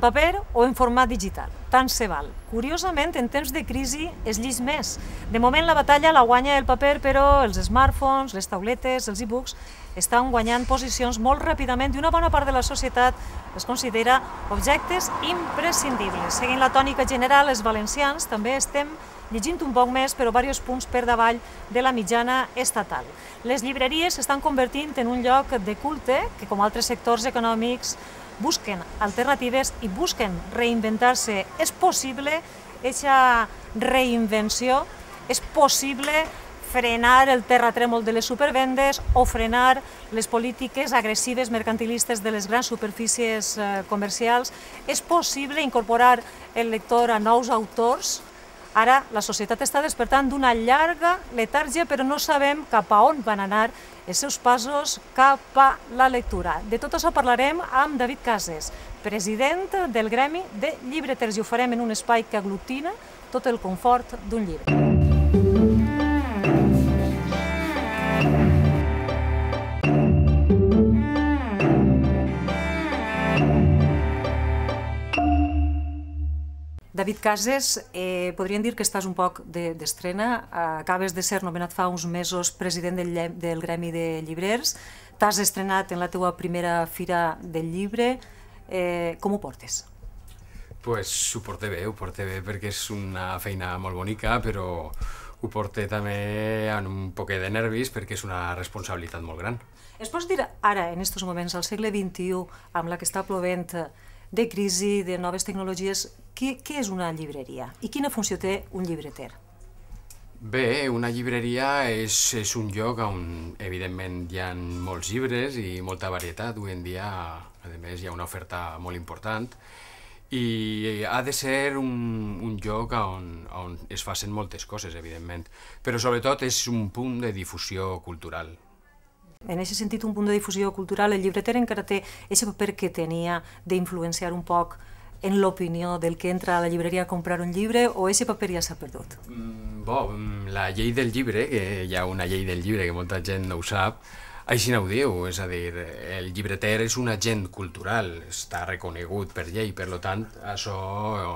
en paper o en format digital, tant se val. Curiosament, en temps de crisi es llis més. De moment la batalla la guanya el paper, però els smartphones, les tauletes, els e-books estan guanyant posicions molt ràpidament i una bona part de la societat es considera objectes imprescindibles. Seguint la tònica general, els valencians també estem llegint un poc més, però diversos punts per davall de la mitjana estatal. Les llibreries s'estan convertint en un lloc de culte que, com altres sectors econòmics, busquen alternatives i busquen reinventar-se. És possible aquesta reinvenció, és possible frenar el terratrèmol de les supervendes o frenar les polítiques agressives mercantilistes de les grans superfícies eh, comercials. És possible incorporar el lector a nous autors, Ara la societat està despertant d'una llarga letàrgia, però no sabem cap a on van anar els seus passos cap a la lectura. De tot això parlarem amb David Cases, president del Gremi de Llibreters, i ho farem en un espai que aglutina tot el confort d'un llibre. David Cases, eh, podríem dir que estàs un poc d'estrena. De, eh, Acabes de ser nomenat fa uns mesos president del, del Gremi de Llibrers. T'has estrenat en la teua primera fira del llibre. Eh, com ho portes? pues, ho porta bé, ho porta bé perquè és una feina molt bonica, però ho porta també amb un poc de nervis perquè és una responsabilitat molt gran. Es pots dir ara, en aquests moments, al segle XXI, amb la que està plovent, de crisi, de noves tecnologies. Què, què és una llibreria i quina funció té un llibreter? Bé, una llibreria és, és un lloc on, evidentment, hi ha molts llibres i molta varietat. Avui en dia, a més, hi ha una oferta molt important i ha de ser un, un lloc on, on es facin moltes coses, evidentment, però sobretot és un punt de difusió cultural. En aquest sentit, un punt de difusió cultural, el llibreter encara té aquest paper que tenia d'influenciar un poc en l'opinió del que entra a la llibreria a comprar un llibre o aquest paper ja s'ha perdut? Mm, bo, mm, la llei del llibre, que hi ha una llei del llibre que molta gent no ho sap, així no ho diu, és a dir, el llibreter és un agent cultural, està reconegut per llei, per lo tant, això,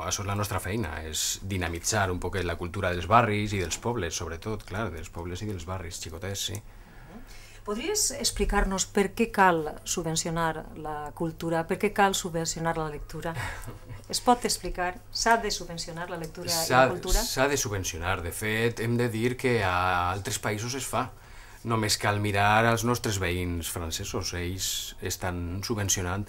això és la nostra feina, és dinamitzar un poquet la cultura dels barris i dels pobles, sobretot, clar, dels pobles i dels barris, xicotets, sí. Podries explicar-nos per què cal subvencionar la cultura, per què cal subvencionar la lectura? Es pot explicar? S'ha de subvencionar la lectura i la cultura? S'ha de subvencionar. De fet, hem de dir que a altres països es fa. Només cal mirar els nostres veïns francesos. Ells estan subvencionant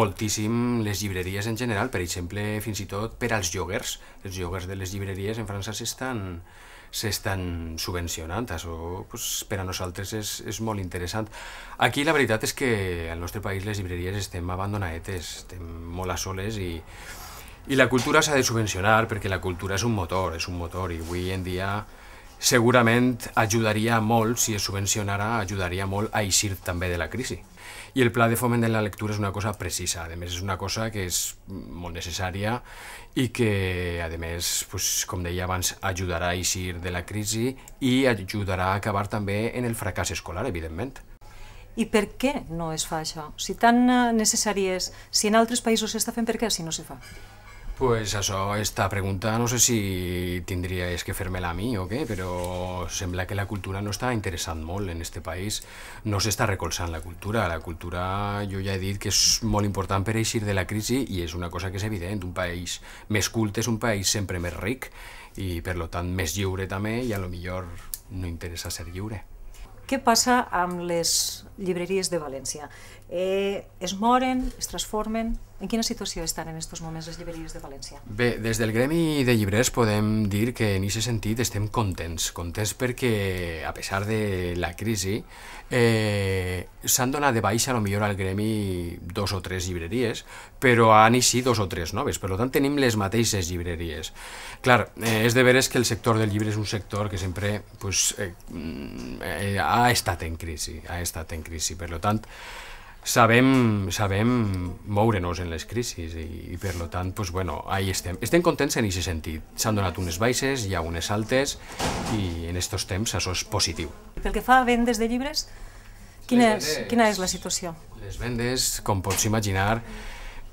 moltíssim les llibreries en general, per exemple, fins i tot per als joguers. Els joguers de les llibreries en França s'estan s'estan subvencionant. Això pues, per a nosaltres és, és molt interessant. Aquí la veritat és que al nostre país les llibreries estem abandonaetes, estem molt a soles i, i la cultura s'ha de subvencionar perquè la cultura és un motor, és un motor i avui en dia segurament ajudaria molt, si es subvencionara, ajudaria molt a eixir també de la crisi. I el pla de foment de la lectura és una cosa precisa, a més és una cosa que és molt necessària i que, a més, pues, com deia abans, ajudarà a eixir de la crisi i ajudarà a acabar també en el fracàs escolar, evidentment. I per què no es fa això? Si tan eh, necessari és, si en altres països s'està fent, per què si no se fa? Pues això, esta pregunta no sé si tindries que fer-me-la a mi o què, però sembla que la cultura no està interessant molt en este país. No s'està recolzant la cultura. La cultura, jo ja he dit que és molt important per eixir de la crisi i és una cosa que és evident. Un país més culte és un país sempre més ric i, per lo tant, més lliure també i a lo millor no interessa ser lliure. Què passa amb les llibreries de València? eh, es moren, es transformen? En quina situació estan en aquests moments les llibreries de València? Bé, des del Gremi de llibres podem dir que en aquest sentit estem contents, contents perquè, a pesar de la crisi, eh, s'han donat de baixa, millor al Gremi dos o tres llibreries, però han eixit dos o tres noves, per tant tenim les mateixes llibreries. Clar, eh, és de veres que el sector del llibre és un sector que sempre pues, eh, mm, eh, ha estat en crisi, ha estat en crisi, per tant, sabem, sabem moure-nos en les crisis i, i per lo tant, pues, bueno, ahí estem. Estem contents en aquest sentit. S'han donat unes baixes, hi ha unes altes i en aquests temps això és positiu. Pel que fa a vendes de llibres, quina, vendes, és, quina és la situació? Les vendes, com pots imaginar,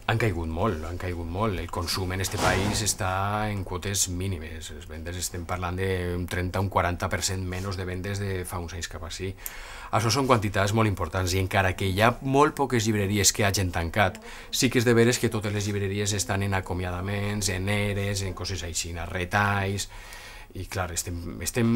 han caigut molt, han caigut molt. El consum en este país està en quotes mínimes. Les vendes estem parlant d'un 30 un 40% menys de vendes de fa uns anys cap sí. Això són quantitats molt importants i encara que hi ha molt poques llibreries que hagin tancat, sí que és de veres que totes les llibreries estan en acomiadaments, en eres, en coses així, en retalls... I clar, estem, estem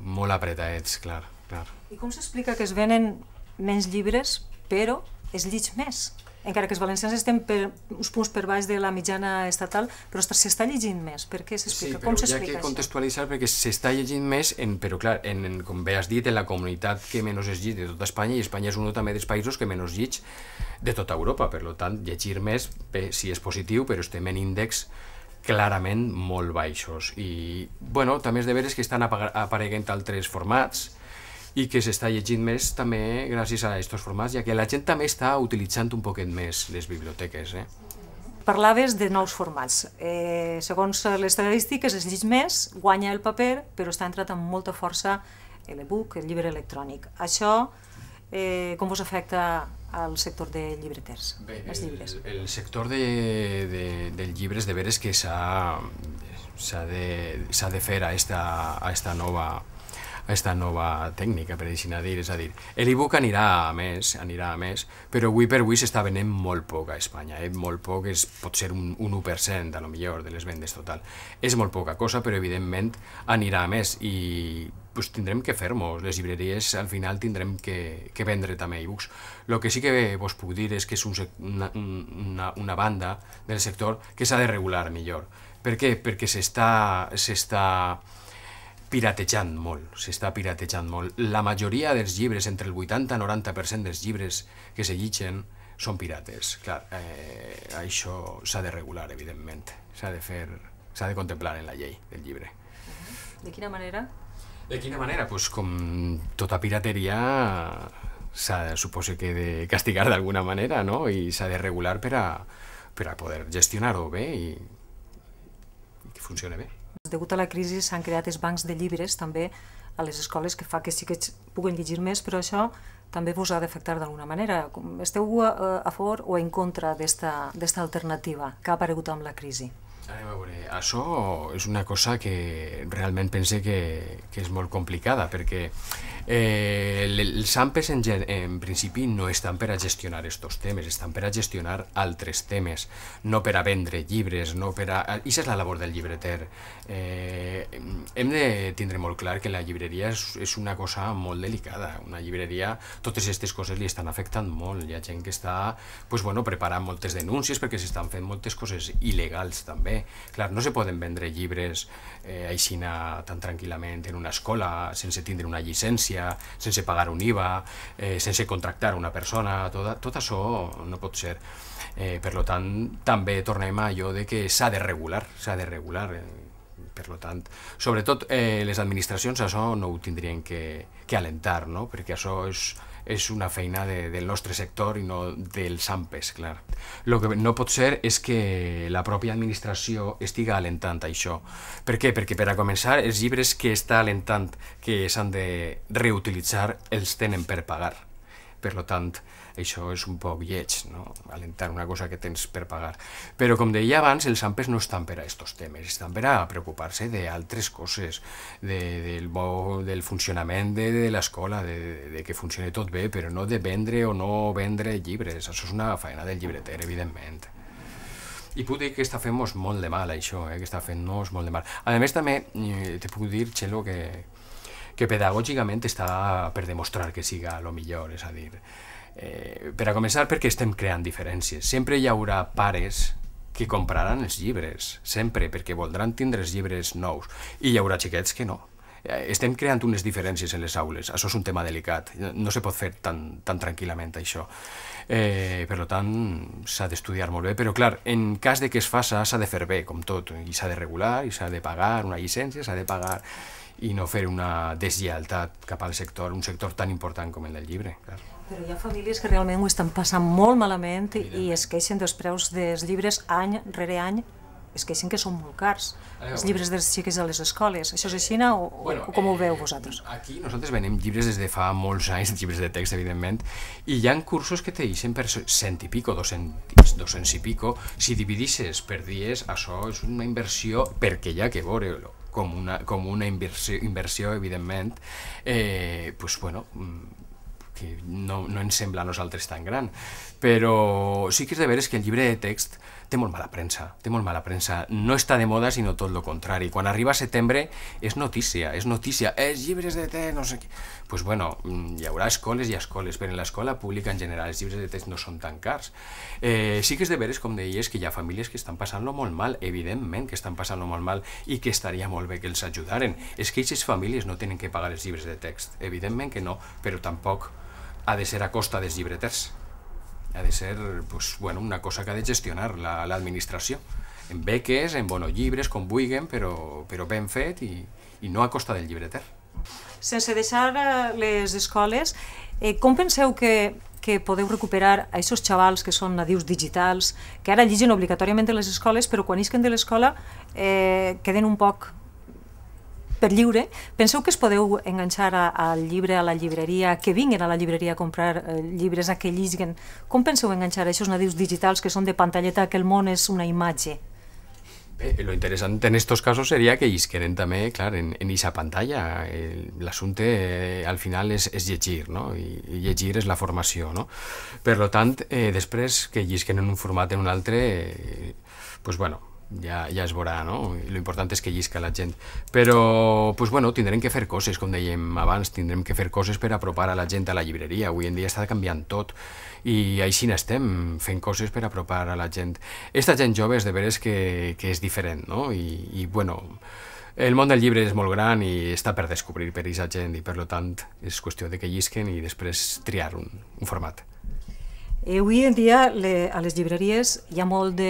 molt apretats, clar, clar. I com s'explica que es venen menys llibres, però es llig més? encara que els valencians estem per, uns punts per baix de la mitjana estatal, però s'està llegint més. Per què s'explica? Sí, Com s'explica això? Hi ha que contextualitzar perquè s'està llegint més, en, però clar, en, en, com bé has dit, en la comunitat que menys es llig de tota Espanya, i Espanya és un també dels països que menys llig de tota Europa. Per lo tant, llegir més, bé, si és positiu, però estem en índex clarament molt baixos. I, bueno, també és de veres que estan apareguent altres formats, i que s'està llegint més també gràcies a aquests formats, ja que la gent també està utilitzant un poquet més les biblioteques. Eh? Parlaves de nous formats. Eh, segons les estadístiques, es llegeix més, guanya el paper, però està entrat amb molta força l'e-book, el llibre electrònic. Això eh, com vos afecta al sector de llibreters, Bé, els llibres? El, el sector de, de, de llibres de veres que s'ha s'ha de, de fer a esta, a esta nova aquesta esta nova tècnica, per així dir. És a dir, l'e-book anirà a més, anirà a més, però avui per avui s'està venent molt poc a Espanya, eh? molt poc, és, pot ser un, un 1% a lo millor de les vendes total. És molt poca cosa, però evidentment anirà a més i pues, tindrem que fer mos les llibreries al final tindrem que, que vendre també e-books. El que sí que vos puc dir és que és un, una, una, una banda del sector que s'ha de regular millor. Per què? Perquè s'està piratejant molt, s'està piratejant molt. La majoria dels llibres, entre el 80-90% dels llibres que se llitgen, són pirates. Clar, eh, això s'ha de regular, evidentment. S'ha de fer... s'ha de contemplar en la llei del llibre. Uh-huh. De quina manera? De quina manera? Pues com tota pirateria s'ha, suposo que de castigar d'alguna manera, no? I s'ha de regular per a, per a poder gestionar-ho bé i, i que funcione bé degut a la crisi s'han creat els bancs de llibres també a les escoles que fa que sí que puguen llegir més, però això també vos ha d'afectar d'alguna manera. Esteu eh, a, favor o en contra d'esta alternativa que ha aparegut amb la crisi? A veure, això és una cosa que realment pense que, que és molt complicada, perquè eh, els AMPEs en, en principi no estan per a gestionar aquests temes, estan per a gestionar altres temes, no per a vendre llibres, no per a... I és la labor del llibreter. Eh, hem de tindre molt clar que la llibreria és, és una cosa molt delicada, una llibreria, totes aquestes coses li estan afectant molt, hi ha gent que està pues, bueno, preparant moltes denúncies perquè s'estan fent moltes coses il·legals també, Clar, no se poden vendre llibres eh, així tan tranquil·lament en una escola, sense tindre una llicència, sense pagar un IVA, eh, sense contractar una persona, tot, tot això no pot ser. Eh, per tant, també tornem a allò de que s'ha de regular, s'ha de regular. Eh. Per per tant, sobretot eh, les administracions això no ho tindrien que, que alentar, no? perquè això és, és una feina de, del nostre sector i no del SAMPES, clar. El que no pot ser és que la pròpia administració estiga alentant això. Per què? Perquè per a començar els llibres que està alentant que s'han de reutilitzar els tenen per pagar. Per tant, això és un poc lleig, no? alentar una cosa que tens per pagar. Però com deia abans, els AMPEs no estan per a aquests temes, estan per a preocupar-se d'altres coses, de, del, bo, del funcionament de, de l'escola, de, de, que funcione tot bé, però no de vendre o no vendre llibres. Això és una feina del llibreter, evidentment. I puc dir que està fent-nos molt de mal, això, eh? que està fent-nos molt de mal. A més, també eh, te puc dir, Txelo, que, que pedagògicament està per demostrar que siga lo millor, és a dir, eh, per a començar perquè estem creant diferències. Sempre hi haurà pares que compraran els llibres, sempre, perquè voldran tindre els llibres nous, i hi haurà xiquets que no. Eh, estem creant unes diferències en les aules, això és un tema delicat, no se pot fer tan, tan tranquil·lament això. Eh, per tant, s'ha d'estudiar molt bé, però clar, en cas de que es faça, s'ha de fer bé, com tot, i s'ha de regular, i s'ha de pagar una llicència, s'ha de pagar i no fer una deslleialtat cap al sector, un sector tan important com el del llibre. Clar. Però hi ha famílies que realment ho estan passant molt malament i, i es queixen dels preus dels llibres any rere any es queixen que són molt cars, veure, eh, els llibres dels xiques a les escoles. Això és així o, bueno, o com ho eh, veu vosaltres? Aquí nosaltres venem llibres des de fa molts anys, llibres de text, evidentment, i hi han cursos que te deixen per cent i pico, dos-cents dos i pico. Si dividisses per dies, això és una inversió perquè ja que veure-ho com una, com una inversió, inversió evidentment, eh, pues, bueno, mm, que no, no ens sembla a nosaltres tan gran. Però sí que és de veres que el llibre de text té molt mala premsa, té molt mala premsa. No està de moda, sinó tot lo contrari. Quan arriba setembre és notícia, és notícia, els eh, llibres de text, no sé què... Pues bueno, mm, hi haurà escoles i escoles, però en l'escola pública en general els llibres de text no són tan cars. Eh, sí que és de veres, com deies, que hi ha famílies que estan passant-lo molt mal, evidentment que estan passant-lo molt mal i que estaria molt bé que els ajudaren. És que aquestes famílies no tenen que pagar els llibres de text, evidentment que no, però tampoc ha de ser a costa dels llibreters ha de ser pues, bueno, una cosa que ha de gestionar l'administració. La, en beques, en bonos llibres, com vulguin, però, però ben fet i, i no a costa del llibreter. Sense deixar eh, les escoles, eh, com penseu que que podeu recuperar a aquests xavals que són nadius digitals, que ara lligen obligatòriament a les escoles, però quan isquen de l'escola eh, queden un poc per lliure. Penseu que es podeu enganxar al llibre, a la llibreria, que vinguin a la llibreria a comprar eh, llibres, a que llisguen. Com penseu enganxar aixòs aquests nadius digitals que són de pantalleta, que el món és una imatge? Bé, lo interesante en estos casos sería que llisqueren també, clar, en, en esa pantalla. Eh, L'assumpte eh, al final és, és llegir, no? I, I llegir és la formació, no? Per lo tant, eh, després que llisquen en un format en un altre, eh, pues bueno, ja, ja es veurà, no? L'important és que llisca la gent. Però, pues bueno, tindrem que fer coses, com dèiem abans, tindrem que fer coses per apropar a la gent a la llibreria. Avui en dia està canviant tot i així n'estem, fent coses per apropar a la gent. Esta gent jove és de veres que, que és diferent, no? I, i bueno, el món del llibre és molt gran i està per descobrir per aquesta gent i per lo tant és qüestió de que llisquen i després triar un, un format. Eh, avui en dia le, a les llibreries hi ha molt de,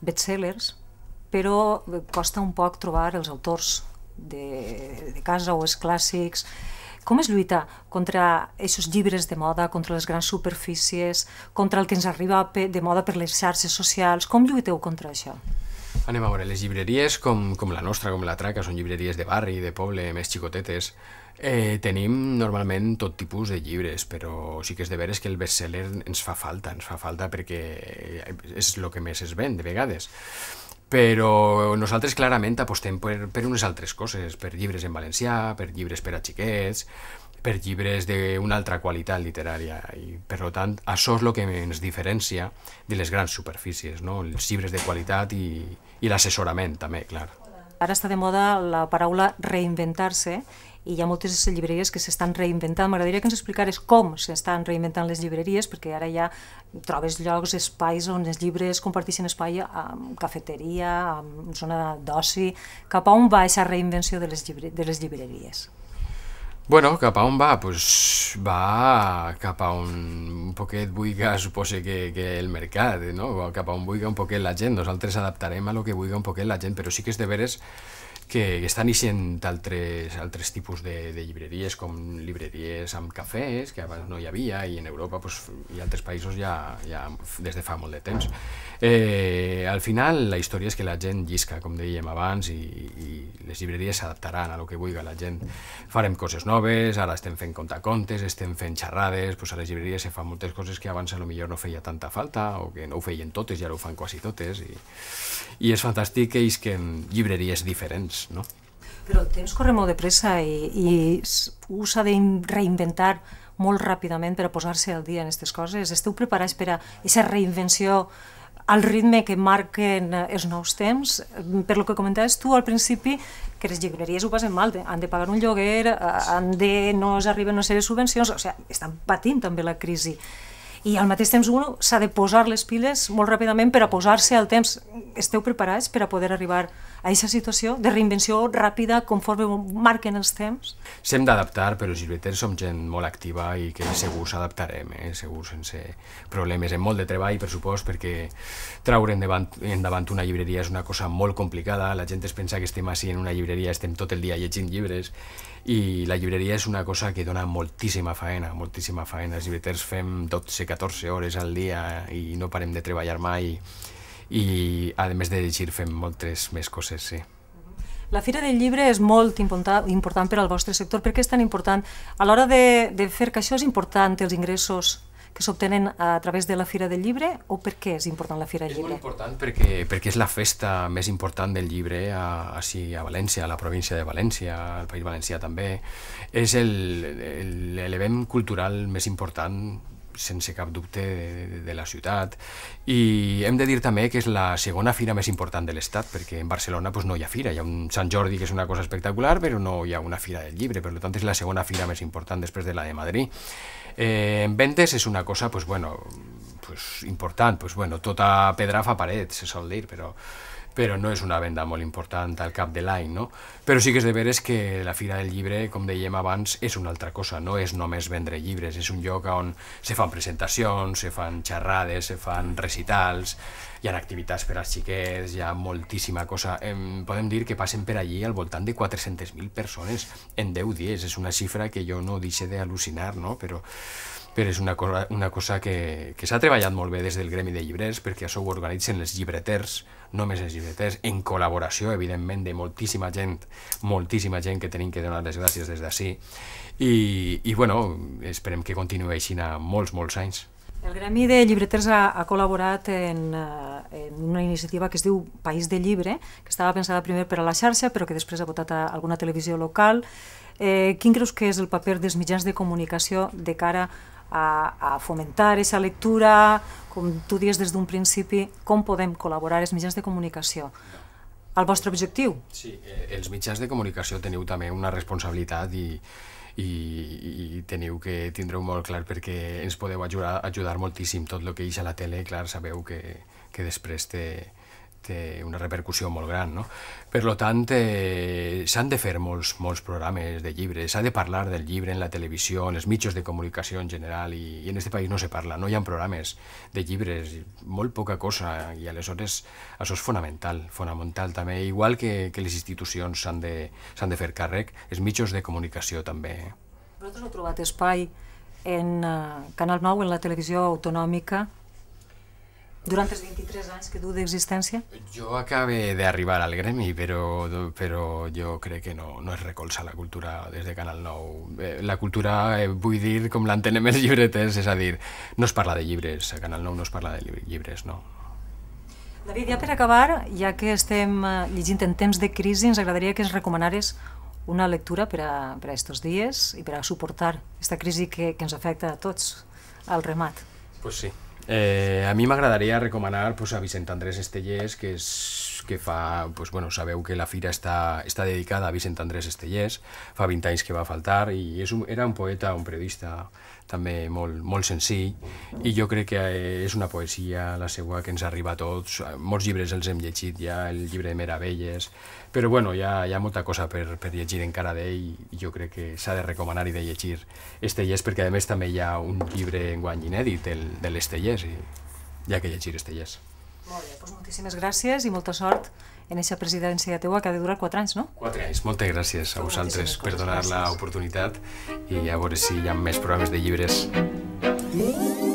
bestsellers, però costa un poc trobar els autors de, de casa o els clàssics. Com és lluita contra aquests llibres de moda, contra les grans superfícies, contra el que ens arriba de moda per les xarxes socials? Com lluiteu contra això? Anem a veure, les llibreries com, com la nostra, com la Traca, són llibreries de barri, de poble, més xicotetes. Eh, tenim normalment tot tipus de llibres, però sí que és de veres que el bestseller ens fa falta, ens fa falta perquè és el que més es ven, de vegades però nosaltres clarament apostem per, per unes altres coses, per llibres en valencià, per llibres per a xiquets, per llibres d'una altra qualitat literària i per tant això és el que ens diferencia de les grans superfícies, no? els llibres de qualitat i, i l'assessorament també, clar. Ara està de moda la paraula reinventar-se i hi ha moltes llibreries que s'estan reinventant. M'agradaria que ens explicares com s'estan reinventant les llibreries, perquè ara ja trobes llocs, espais on els llibres comparteixen espai amb cafeteria, amb zona d'oci... Cap a on va aquesta reinvenció de les, llibre, de les llibreries? Bueno, cap a on va? Pues va cap a on un poquet buiga, supose que, que el mercat, no? cap a on buiga un poquet la gent. Nosaltres adaptarem a lo que buiga un poquet la gent, però sí que és de veres que estan ixent d'altres altres tipus de, de llibreries, com llibreries amb cafès, que abans no hi havia, i en Europa pues, i altres països ja, ja des de fa molt de temps. Eh, al final, la història és que la gent llisca, com dèiem abans, i, i les llibreries s'adaptaran a lo que vulgui la gent. Farem coses noves, ara estem fent contacontes, estem fent xerrades, pues a les llibreries se fan moltes coses que abans millor no feia tanta falta, o que no ho feien totes i ara ho fan quasi totes, i, i és fantàstic que isquen llibreries diferents més. no? Però el temps corre molt de pressa i, i s'ha de reinventar molt ràpidament per a posar-se al dia en aquestes coses. Esteu preparats per a aquesta reinvenció al ritme que marquen eh, els nous temps. Mm, per lo que comentaves tu al principi, que les llibreries ho passen mal, han de pagar un lloguer, eh, han de no es arriben a ser subvencions, o sigui, estan patint també la crisi i al mateix temps un s'ha de posar les piles molt ràpidament per a posar-se al temps. Esteu preparats per a poder arribar a aquesta situació de reinvenció ràpida conforme marquen els temps? S'hem d'adaptar, però els llibreters som gent molt activa i que segur s'adaptarem, eh? segur sense problemes. En molt de treball, per supost, perquè traure endavant, endavant una llibreria és una cosa molt complicada. La gent es pensa que estem així en una llibreria, estem tot el dia llegint llibres i la llibreria és una cosa que dona moltíssima faena, moltíssima faena. Els llibreters fem 12 14 hores al dia i no parem de treballar mai i a més de llegir fem moltes més coses, sí. La Fira del Llibre és molt important per al vostre sector. Per què és tan important? A l'hora de, de fer que això és important els ingressos que s'obtenen a través de la Fira del Llibre o per què és important la Fira del Llibre? És molt important perquè, perquè és la festa més important del llibre a, a, a València, a la província de València, al País Valencià també. És l'element cultural més important sense cap dubte de, de la ciutat. I hem de dir també que és la segona fira més important de l'Estat, perquè en Barcelona pues, no hi ha fira, hi ha un Sant Jordi que és una cosa espectacular, però no hi ha una fira del llibre, per tant és la segona fira més important després de la de Madrid. Eh, en ventes és una cosa pues, bueno, pues, important, pues, bueno, tota pedra fa paret, se sol dir, però però no és una venda molt important al cap de l'any, no? Però sí que és de veres que la Fira del Llibre, com dèiem abans, és una altra cosa, no és només vendre llibres, és un lloc on se fan presentacions, se fan xerrades, se fan recitals, hi ha activitats per als xiquets, hi ha moltíssima cosa. Em, podem dir que passen per allí al voltant de 400.000 persones en 10 dies, és una xifra que jo no deixe d'al·lucinar, no? Però però és una cosa, una cosa que, que s'ha treballat molt bé des del Gremi de Llibrers, perquè això ho organitzen els llibreters, només els llibreters, en col·laboració, evidentment, de moltíssima gent, moltíssima gent que tenim que donar les gràcies des d'ací. I, I, bueno, esperem que continuï així molts, molts anys. El Gremi de Llibreters ha, ha col·laborat en, eh, en una iniciativa que es diu País de Llibre, que estava pensada primer per a la xarxa, però que després ha votat a alguna televisió local. Eh, quin creus que és el paper dels mitjans de comunicació de cara a, a fomentar aquesta lectura, com tu dius des d'un principi, com podem col·laborar els mitjans de comunicació el vostre objectiu. Sí, eh, els mitjans de comunicació teniu també una responsabilitat i, i, i teniu que tindreu molt clar perquè ens podeu ajudar, ajudar moltíssim tot el que ix a la tele, clar, sabeu que, que després té, té una repercussió molt gran. No? Per tant, eh, s'han de fer molts, molts programes de llibres, s'ha de parlar del llibre en la televisió, en els mitjans de comunicació en general, i, i en aquest país no se parla, no hi ha programes de llibres, molt poca cosa, i aleshores això és fonamental, fonamental també, igual que, que les institucions s'han de, de fer càrrec, els mitjans de comunicació també. Eh? Vosaltres heu trobat espai en eh, Canal 9, en la televisió autonòmica, durant els 23 anys que du d'existència? Jo acabe d'arribar al gremi, però, però jo crec que no, no es recolza la cultura des de Canal 9. Eh, la cultura, eh, vull dir, com l'entenem els llibretes, és a dir, no es parla de llibres, a Canal 9 no es parla de llibres, no. David, ja per acabar, ja que estem eh, llegint en temps de crisi, ens agradaria que ens recomanares una lectura per a, per a dies i per a suportar aquesta crisi que, que ens afecta a tots, al remat. Pues sí, Eh, a mi m'agradaria recomanar pues, a Vicent Andrés Estellers, que és que fa, pues, bueno, sabeu que la fira està, està dedicada a Vicent Andrés Estellers, fa 20 anys que va faltar, i és un, era un poeta, un periodista també molt, molt senzill, i jo crec que eh, és una poesia, la seva, que ens arriba a tots. Eh, molts llibres els hem llegit ja, el llibre de Meravelles, però bueno, hi ha, hi ha molta cosa per, per llegir encara d'ell, i jo crec que s'ha de recomanar i de llegir Estellers, perquè a més també hi ha un llibre en guany inèdit, el, de l'Estellers, i hi ha que llegir Estellers. Molt bé, doncs moltíssimes gràcies i molta sort en aquesta presidència teua que ha de durar quatre anys, no? Quatre anys. Moltes gràcies a vosaltres per donar l'oportunitat i a veure si hi ha més programes de llibres. Mm -hmm.